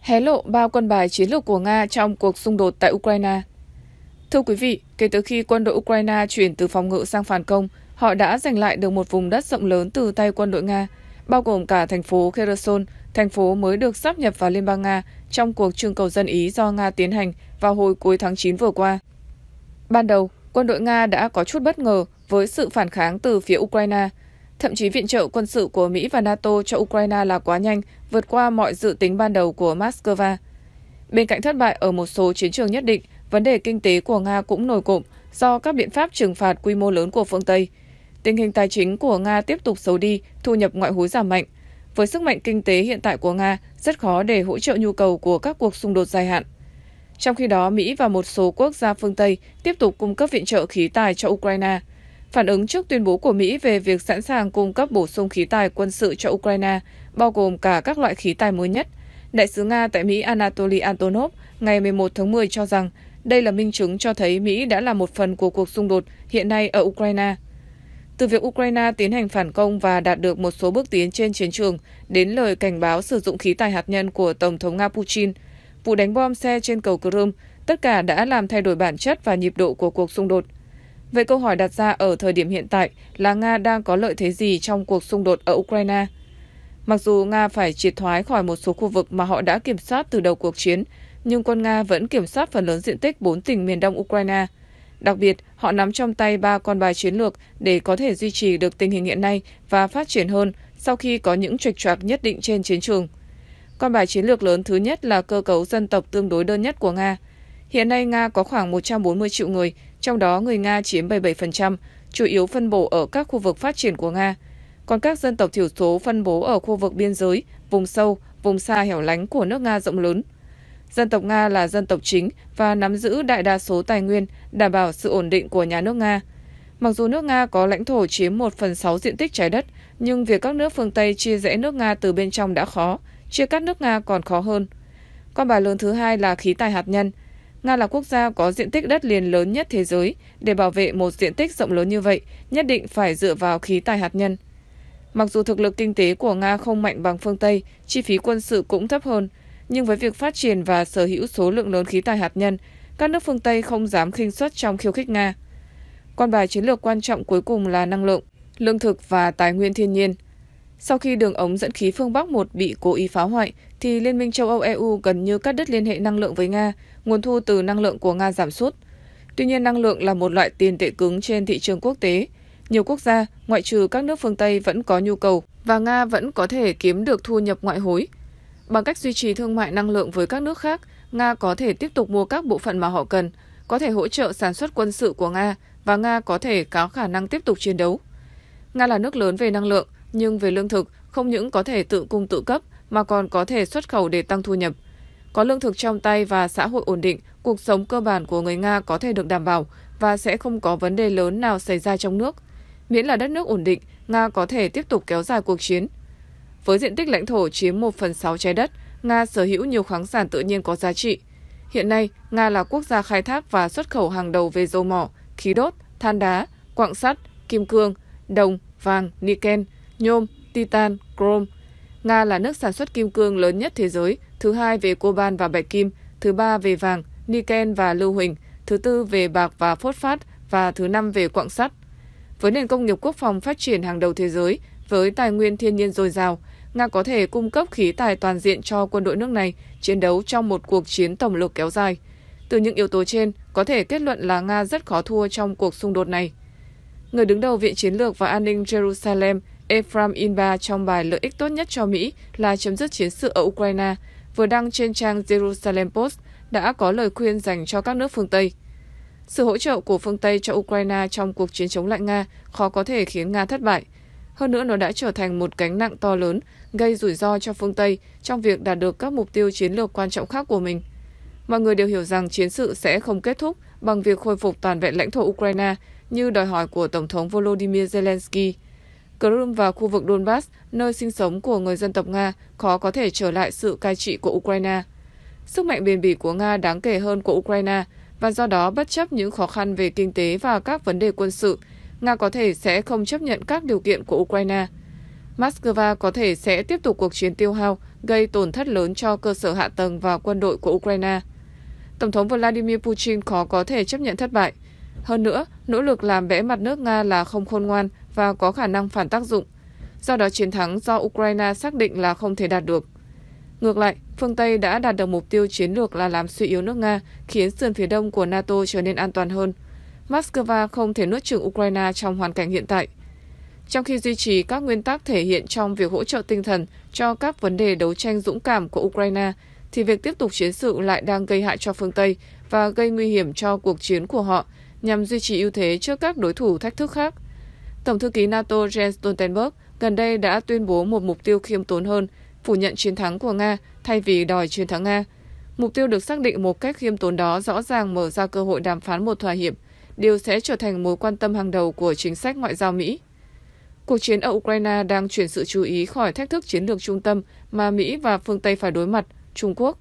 hé lộ bao quân bài chiến lược của Nga trong cuộc xung đột tại Ukraine. Thưa quý vị, kể từ khi quân đội Ukraine chuyển từ phòng ngự sang phản công, họ đã giành lại được một vùng đất rộng lớn từ tay quân đội Nga, bao gồm cả thành phố Kherson, thành phố mới được sắp nhập vào Liên bang Nga trong cuộc trưng cầu dân Ý do Nga tiến hành vào hồi cuối tháng 9 vừa qua. Ban đầu, quân đội Nga đã có chút bất ngờ với sự phản kháng từ phía Ukraine – Thậm chí viện trợ quân sự của Mỹ và NATO cho Ukraine là quá nhanh, vượt qua mọi dự tính ban đầu của Moscow. Bên cạnh thất bại ở một số chiến trường nhất định, vấn đề kinh tế của Nga cũng nổi cộm do các biện pháp trừng phạt quy mô lớn của phương Tây. Tình hình tài chính của Nga tiếp tục xấu đi, thu nhập ngoại hối giảm mạnh. Với sức mạnh kinh tế hiện tại của Nga, rất khó để hỗ trợ nhu cầu của các cuộc xung đột dài hạn. Trong khi đó, Mỹ và một số quốc gia phương Tây tiếp tục cung cấp viện trợ khí tài cho Ukraine – Phản ứng trước tuyên bố của Mỹ về việc sẵn sàng cung cấp bổ sung khí tài quân sự cho Ukraine, bao gồm cả các loại khí tài mới nhất, Đại sứ Nga tại Mỹ Anatoly Antonov ngày 11 tháng 10 cho rằng đây là minh chứng cho thấy Mỹ đã là một phần của cuộc xung đột hiện nay ở Ukraine. Từ việc Ukraine tiến hành phản công và đạt được một số bước tiến trên chiến trường đến lời cảnh báo sử dụng khí tài hạt nhân của Tổng thống Nga Putin, vụ đánh bom xe trên cầu Crimea, tất cả đã làm thay đổi bản chất và nhịp độ của cuộc xung đột – Vậy câu hỏi đặt ra ở thời điểm hiện tại là Nga đang có lợi thế gì trong cuộc xung đột ở Ukraine? Mặc dù Nga phải triệt thoái khỏi một số khu vực mà họ đã kiểm soát từ đầu cuộc chiến, nhưng quân Nga vẫn kiểm soát phần lớn diện tích 4 tỉnh miền đông Ukraine. Đặc biệt, họ nắm trong tay ba con bài chiến lược để có thể duy trì được tình hình hiện nay và phát triển hơn sau khi có những trục trạc nhất định trên chiến trường. Con bài chiến lược lớn thứ nhất là cơ cấu dân tộc tương đối đơn nhất của Nga – Hiện nay Nga có khoảng 140 triệu người, trong đó người Nga chiếm 77%, chủ yếu phân bổ ở các khu vực phát triển của Nga. Còn các dân tộc thiểu số phân bố ở khu vực biên giới, vùng sâu, vùng xa hẻo lánh của nước Nga rộng lớn. Dân tộc Nga là dân tộc chính và nắm giữ đại đa số tài nguyên, đảm bảo sự ổn định của nhà nước Nga. Mặc dù nước Nga có lãnh thổ chiếm 1 phần 6 diện tích trái đất, nhưng việc các nước phương Tây chia rẽ nước Nga từ bên trong đã khó, chia cắt nước Nga còn khó hơn. Con bài lớn thứ hai là khí tài hạt nhân – Nga là quốc gia có diện tích đất liền lớn nhất thế giới. Để bảo vệ một diện tích rộng lớn như vậy, nhất định phải dựa vào khí tài hạt nhân. Mặc dù thực lực kinh tế của Nga không mạnh bằng phương Tây, chi phí quân sự cũng thấp hơn, nhưng với việc phát triển và sở hữu số lượng lớn khí tài hạt nhân, các nước phương Tây không dám khinh suất trong khiêu khích Nga. Quan bài chiến lược quan trọng cuối cùng là năng lượng, lương thực và tài nguyên thiên nhiên – sau khi đường ống dẫn khí phương Bắc 1 bị cố ý phá hoại, thì Liên minh châu Âu EU gần như cắt đứt liên hệ năng lượng với Nga, nguồn thu từ năng lượng của Nga giảm sút. Tuy nhiên, năng lượng là một loại tiền tệ cứng trên thị trường quốc tế. Nhiều quốc gia, ngoại trừ các nước phương Tây vẫn có nhu cầu và Nga vẫn có thể kiếm được thu nhập ngoại hối. Bằng cách duy trì thương mại năng lượng với các nước khác, Nga có thể tiếp tục mua các bộ phận mà họ cần, có thể hỗ trợ sản xuất quân sự của Nga và Nga có thể có khả năng tiếp tục chiến đấu. Nga là nước lớn về năng lượng, nhưng về lương thực, không những có thể tự cung tự cấp mà còn có thể xuất khẩu để tăng thu nhập. Có lương thực trong tay và xã hội ổn định, cuộc sống cơ bản của người Nga có thể được đảm bảo và sẽ không có vấn đề lớn nào xảy ra trong nước. Miễn là đất nước ổn định, Nga có thể tiếp tục kéo dài cuộc chiến. Với diện tích lãnh thổ chiếm 1 phần 6 trái đất, Nga sở hữu nhiều khoáng sản tự nhiên có giá trị. Hiện nay, Nga là quốc gia khai thác và xuất khẩu hàng đầu về dầu mỏ, khí đốt, than đá, quặng sắt, kim cương, đồng, vàng, niken – nhôm, titan, chrome. Nga là nước sản xuất kim cương lớn nhất thế giới, thứ hai về coban và bạch kim, thứ ba về vàng, niken và lưu huỳnh, thứ tư về bạc và phốt phát và thứ năm về quặng sắt. Với nền công nghiệp quốc phòng phát triển hàng đầu thế giới, với tài nguyên thiên nhiên dồi dào, Nga có thể cung cấp khí tài toàn diện cho quân đội nước này chiến đấu trong một cuộc chiến tổng lực kéo dài. Từ những yếu tố trên, có thể kết luận là Nga rất khó thua trong cuộc xung đột này. Người đứng đầu Viện Chiến lược và An ninh Jerusalem Ephraim Inba trong bài Lợi ích tốt nhất cho Mỹ là chấm dứt chiến sự ở Ukraine, vừa đăng trên trang Jerusalem Post, đã có lời khuyên dành cho các nước phương Tây. Sự hỗ trợ của phương Tây cho Ukraine trong cuộc chiến chống lại Nga khó có thể khiến Nga thất bại. Hơn nữa, nó đã trở thành một gánh nặng to lớn, gây rủi ro cho phương Tây trong việc đạt được các mục tiêu chiến lược quan trọng khác của mình. Mọi người đều hiểu rằng chiến sự sẽ không kết thúc bằng việc khôi phục toàn vẹn lãnh thổ Ukraine như đòi hỏi của Tổng thống Volodymyr Zelensky. Crimea và khu vực Donbass, nơi sinh sống của người dân tộc Nga, khó có thể trở lại sự cai trị của Ukraine. Sức mạnh bền bỉ của Nga đáng kể hơn của Ukraine, và do đó bất chấp những khó khăn về kinh tế và các vấn đề quân sự, Nga có thể sẽ không chấp nhận các điều kiện của Ukraine. Moscow có thể sẽ tiếp tục cuộc chiến tiêu hao, gây tổn thất lớn cho cơ sở hạ tầng và quân đội của Ukraine. Tổng thống Vladimir Putin khó có thể chấp nhận thất bại. Hơn nữa, nỗ lực làm bẽ mặt nước Nga là không khôn ngoan và có khả năng phản tác dụng. Do đó chiến thắng do Ukraine xác định là không thể đạt được. Ngược lại, phương Tây đã đạt được mục tiêu chiến lược là làm suy yếu nước Nga, khiến sườn phía đông của NATO trở nên an toàn hơn. Moscow không thể nuốt chửng Ukraine trong hoàn cảnh hiện tại. Trong khi duy trì các nguyên tắc thể hiện trong việc hỗ trợ tinh thần cho các vấn đề đấu tranh dũng cảm của Ukraine, thì việc tiếp tục chiến sự lại đang gây hại cho phương Tây và gây nguy hiểm cho cuộc chiến của họ nhằm duy trì ưu thế trước các đối thủ thách thức khác – Tổng thư ký NATO Jens Stoltenberg gần đây đã tuyên bố một mục tiêu khiêm tốn hơn, phủ nhận chiến thắng của Nga thay vì đòi chiến thắng Nga. Mục tiêu được xác định một cách khiêm tốn đó rõ ràng mở ra cơ hội đàm phán một thỏa hiệp, điều sẽ trở thành mối quan tâm hàng đầu của chính sách ngoại giao Mỹ. Cuộc chiến ở Ukraine đang chuyển sự chú ý khỏi thách thức chiến lược trung tâm mà Mỹ và phương Tây phải đối mặt, Trung Quốc.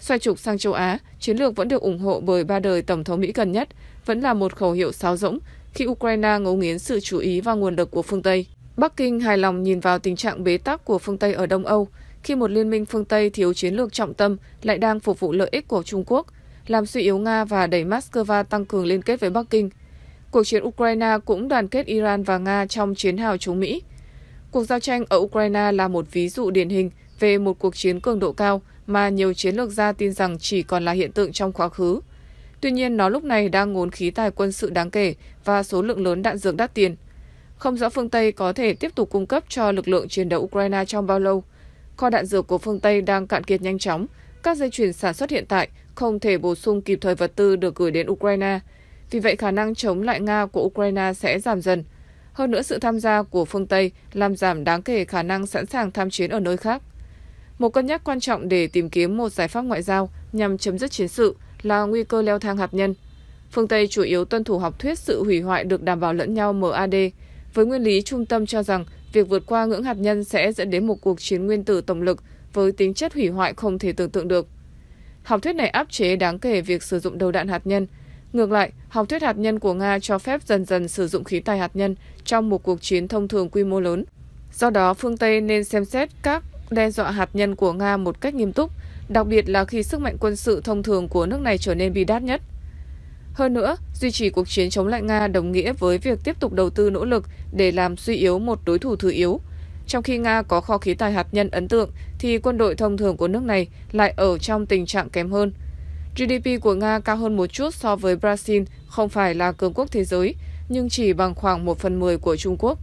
Xoay trục sang châu Á, chiến lược vẫn được ủng hộ bởi ba đời Tổng thống Mỹ gần nhất, vẫn là một khẩu hiệu sáo rỗng, khi Ukraine ngấu nghiến sự chú ý và nguồn lực của phương Tây. Bắc Kinh hài lòng nhìn vào tình trạng bế tắc của phương Tây ở Đông Âu, khi một liên minh phương Tây thiếu chiến lược trọng tâm lại đang phục vụ lợi ích của Trung Quốc, làm suy yếu Nga và đẩy Moscow tăng cường liên kết với Bắc Kinh. Cuộc chiến Ukraine cũng đoàn kết Iran và Nga trong chiến hào chống Mỹ. Cuộc giao tranh ở Ukraine là một ví dụ điển hình về một cuộc chiến cường độ cao mà nhiều chiến lược gia tin rằng chỉ còn là hiện tượng trong quá khứ. Tuy nhiên, nó lúc này đang ngốn khí tài quân sự đáng kể và số lượng lớn đạn dược đắt tiền. Không rõ phương Tây có thể tiếp tục cung cấp cho lực lượng chiến đấu Ukraine trong bao lâu. Kho đạn dược của phương Tây đang cạn kiệt nhanh chóng. Các dây chuyền sản xuất hiện tại không thể bổ sung kịp thời vật tư được gửi đến Ukraine. Vì vậy, khả năng chống lại Nga của Ukraine sẽ giảm dần. Hơn nữa, sự tham gia của phương Tây làm giảm đáng kể khả năng sẵn sàng tham chiến ở nơi khác. Một cân nhắc quan trọng để tìm kiếm một giải pháp ngoại giao nhằm chấm dứt chiến sự – là nguy cơ leo thang hạt nhân. Phương Tây chủ yếu tuân thủ học thuyết sự hủy hoại được đảm bảo lẫn nhau MAD, với nguyên lý trung tâm cho rằng việc vượt qua ngưỡng hạt nhân sẽ dẫn đến một cuộc chiến nguyên tử tổng lực với tính chất hủy hoại không thể tưởng tượng được. Học thuyết này áp chế đáng kể việc sử dụng đầu đạn hạt nhân. Ngược lại, học thuyết hạt nhân của Nga cho phép dần dần sử dụng khí tài hạt nhân trong một cuộc chiến thông thường quy mô lớn. Do đó, phương Tây nên xem xét các đe dọa hạt nhân của Nga một cách nghiêm túc – đặc biệt là khi sức mạnh quân sự thông thường của nước này trở nên bi đát nhất. Hơn nữa, duy trì cuộc chiến chống lại Nga đồng nghĩa với việc tiếp tục đầu tư nỗ lực để làm suy yếu một đối thủ thứ yếu. Trong khi Nga có kho khí tài hạt nhân ấn tượng, thì quân đội thông thường của nước này lại ở trong tình trạng kém hơn. GDP của Nga cao hơn một chút so với Brazil, không phải là cường quốc thế giới, nhưng chỉ bằng khoảng 1 phần 10 của Trung Quốc.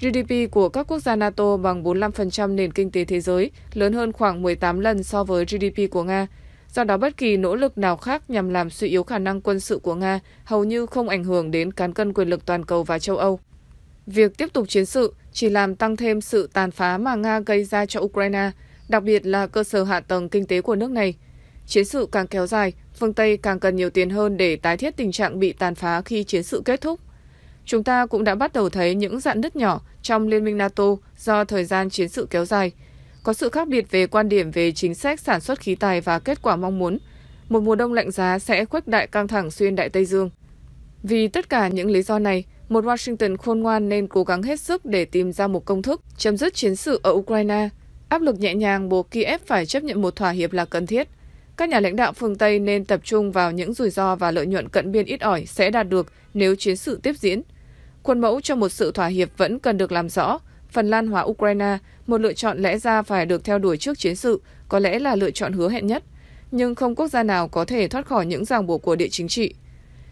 GDP của các quốc gia NATO bằng 45% nền kinh tế thế giới, lớn hơn khoảng 18 lần so với GDP của Nga. Do đó, bất kỳ nỗ lực nào khác nhằm làm suy yếu khả năng quân sự của Nga hầu như không ảnh hưởng đến cán cân quyền lực toàn cầu và châu Âu. Việc tiếp tục chiến sự chỉ làm tăng thêm sự tàn phá mà Nga gây ra cho Ukraine, đặc biệt là cơ sở hạ tầng kinh tế của nước này. Chiến sự càng kéo dài, phương Tây càng cần nhiều tiền hơn để tái thiết tình trạng bị tàn phá khi chiến sự kết thúc chúng ta cũng đã bắt đầu thấy những dạn nứt nhỏ trong Liên minh NATO do thời gian chiến sự kéo dài. Có sự khác biệt về quan điểm về chính sách sản xuất khí tài và kết quả mong muốn. Một mùa đông lạnh giá sẽ khuếch đại căng thẳng xuyên Đại Tây Dương. Vì tất cả những lý do này, một Washington khôn ngoan nên cố gắng hết sức để tìm ra một công thức chấm dứt chiến sự ở Ukraine. Áp lực nhẹ nhàng buộc Kiev phải chấp nhận một thỏa hiệp là cần thiết. Các nhà lãnh đạo phương Tây nên tập trung vào những rủi ro và lợi nhuận cận biên ít ỏi sẽ đạt được nếu chiến sự tiếp diễn. Khuôn mẫu cho một sự thỏa hiệp vẫn cần được làm rõ. Phần Lan hóa Ukraine, một lựa chọn lẽ ra phải được theo đuổi trước chiến sự, có lẽ là lựa chọn hứa hẹn nhất. Nhưng không quốc gia nào có thể thoát khỏi những ràng buộc của địa chính trị.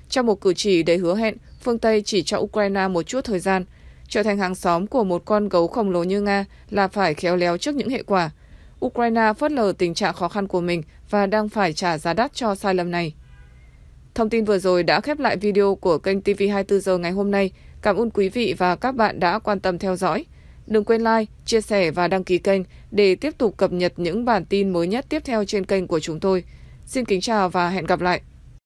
Trong một cử chỉ đầy hứa hẹn, phương Tây chỉ cho Ukraine một chút thời gian. Trở thành hàng xóm của một con gấu khổng lồ như Nga là phải khéo léo trước những hệ quả. Ukraine phớt lờ tình trạng khó khăn của mình và đang phải trả giá đắt cho sai lầm này. Thông tin vừa rồi đã khép lại video của kênh TV24 giờ ngày hôm nay. Cảm ơn quý vị và các bạn đã quan tâm theo dõi. Đừng quên like, chia sẻ và đăng ký kênh để tiếp tục cập nhật những bản tin mới nhất tiếp theo trên kênh của chúng tôi. Xin kính chào và hẹn gặp lại!